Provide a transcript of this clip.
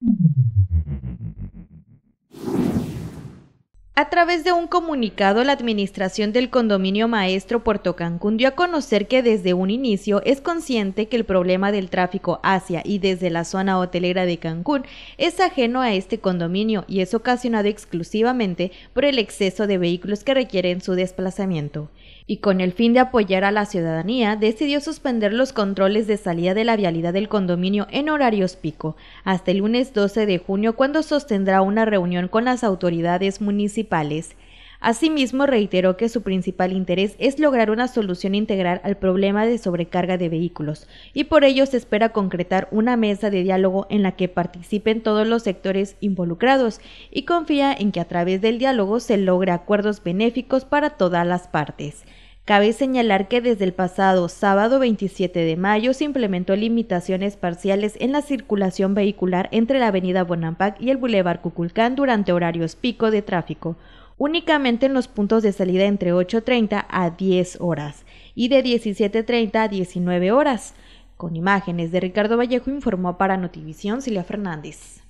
Thank mm-hmm. you. A través de un comunicado, la administración del condominio maestro Puerto Cancún dio a conocer que desde un inicio es consciente que el problema del tráfico hacia y desde la zona hotelera de Cancún es ajeno a este condominio y es ocasionado exclusivamente por el exceso de vehículos que requieren su desplazamiento. Y con el fin de apoyar a la ciudadanía, decidió suspender los controles de salida de la vialidad del condominio en horarios pico, hasta el lunes 12 de junio cuando sostendrá una reunión con las autoridades municipales Asimismo, reiteró que su principal interés es lograr una solución integral al problema de sobrecarga de vehículos, y por ello se espera concretar una mesa de diálogo en la que participen todos los sectores involucrados y confía en que a través del diálogo se logre acuerdos benéficos para todas las partes. Cabe señalar que desde el pasado sábado 27 de mayo se implementó limitaciones parciales en la circulación vehicular entre la avenida Bonampak y el Boulevard Cuculcán durante horarios pico de tráfico, únicamente en los puntos de salida entre 8.30 a 10 horas y de 17.30 a 19 horas. Con imágenes de Ricardo Vallejo informó para Notivisión Silvia Fernández.